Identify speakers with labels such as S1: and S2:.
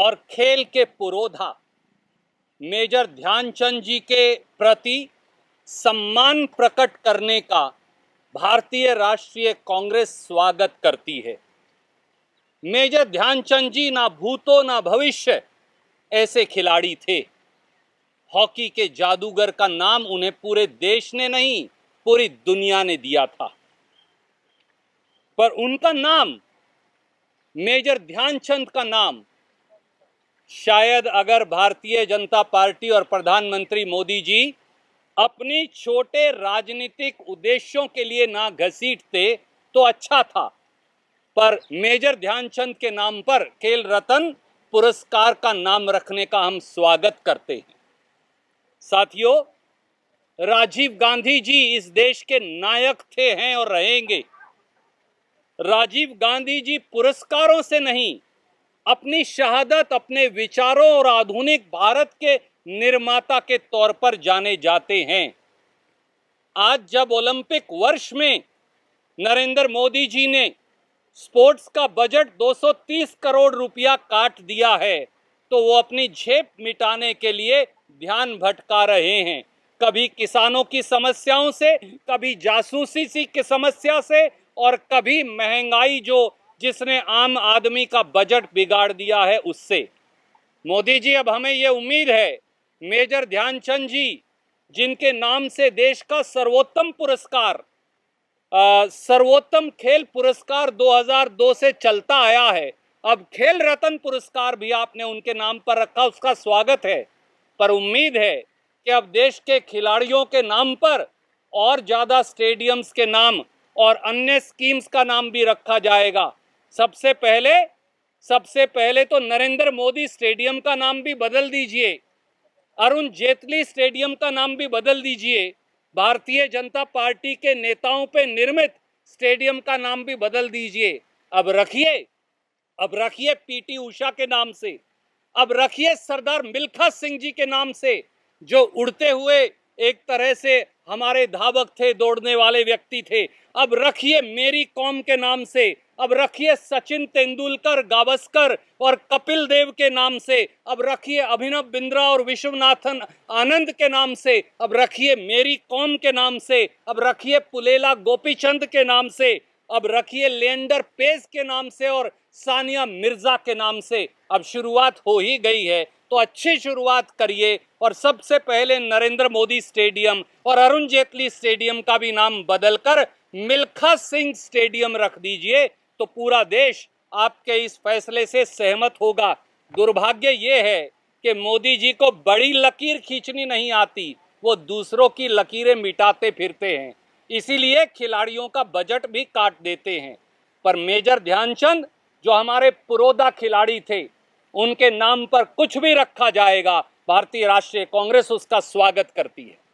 S1: और खेल के पुरोधा मेजर ध्यानचंद जी के प्रति सम्मान प्रकट करने का भारतीय राष्ट्रीय कांग्रेस स्वागत करती है मेजर ध्यानचंद जी ना भूतो ना भविष्य ऐसे खिलाड़ी थे हॉकी के जादूगर का नाम उन्हें पूरे देश ने नहीं पूरी दुनिया ने दिया था पर उनका नाम मेजर ध्यानचंद का नाम शायद अगर भारतीय जनता पार्टी और प्रधानमंत्री मोदी जी अपनी छोटे राजनीतिक उद्देश्यों के लिए ना घसीटते तो अच्छा था पर मेजर ध्यानचंद के नाम पर खेल रतन पुरस्कार का नाम रखने का हम स्वागत करते हैं साथियों राजीव गांधी जी इस देश के नायक थे हैं और रहेंगे राजीव गांधी जी पुरस्कारों से नहीं अपनी शहादत अपने विचारों और आधुनिक भारत के निर्माता के तौर पर जाने जाते हैं आज जब ओलंपिक वर्ष में नरेंद्र मोदी जी ने स्पोर्ट्स का बजट 230 करोड़ रुपया काट दिया है तो वो अपनी झेप मिटाने के लिए ध्यान भटका रहे हैं कभी किसानों की समस्याओं से कभी जासूसी की समस्या से और कभी महंगाई जो जिसने आम आदमी का बजट बिगाड़ दिया है उससे मोदी जी अब हमें ये उम्मीद है मेजर ध्यानचंद जी जिनके नाम से देश का सर्वोत्तम पुरस्कार सर्वोत्तम खेल पुरस्कार 2002 से चलता आया है अब खेल रत्न पुरस्कार भी आपने उनके नाम पर रखा उसका स्वागत है पर उम्मीद है कि अब देश के खिलाड़ियों के नाम पर और ज़्यादा स्टेडियम्स के नाम और अन्य स्कीम्स का नाम भी रखा जाएगा सबसे पहले सबसे पहले तो नरेंद्र मोदी स्टेडियम का नाम भी बदल दीजिए अरुण जेटली स्टेडियम का नाम भी बदल दीजिए भारतीय जनता पार्टी के नेताओं पे निर्मित स्टेडियम का नाम भी बदल दीजिए अब रखिए अब रखिए पीटी उषा के नाम से अब रखिए सरदार मिल्खा सिंह जी के नाम से जो उड़ते हुए एक तरह से हमारे धावक थे दौड़ने वाले व्यक्ति थे अब रखिए मेरी कॉम के नाम से अब रखिए सचिन तेंदुलकर गावस्कर और कपिल देव के नाम से अब रखिए अभिनव बिंद्रा और विश्वनाथन आनंद के नाम से अब रखिए मेरी कॉम के नाम से अब रखिए पुलेला गोपीचंद के नाम से अब रखिए लेंडर पेज के नाम से और सानिया मिर्जा के नाम से अब शुरुआत हो ही गई है तो अच्छी शुरुआत करिए और सबसे पहले नरेंद्र मोदी स्टेडियम और अरुण जेटली स्टेडियम का भी नाम बदलकर मिल्खा सिंह स्टेडियम रख दीजिए तो पूरा देश आपके इस फैसले से सहमत होगा दुर्भाग्य ये है कि मोदी जी को बड़ी लकीर खींचनी नहीं आती वो दूसरों की लकीरें मिटाते फिरते हैं इसीलिए खिलाड़ियों का बजट भी काट देते हैं पर मेजर ध्यानचंद जो हमारे पुरोदा खिलाड़ी थे उनके नाम पर कुछ भी रखा जाएगा भारतीय राष्ट्रीय कांग्रेस उसका स्वागत करती है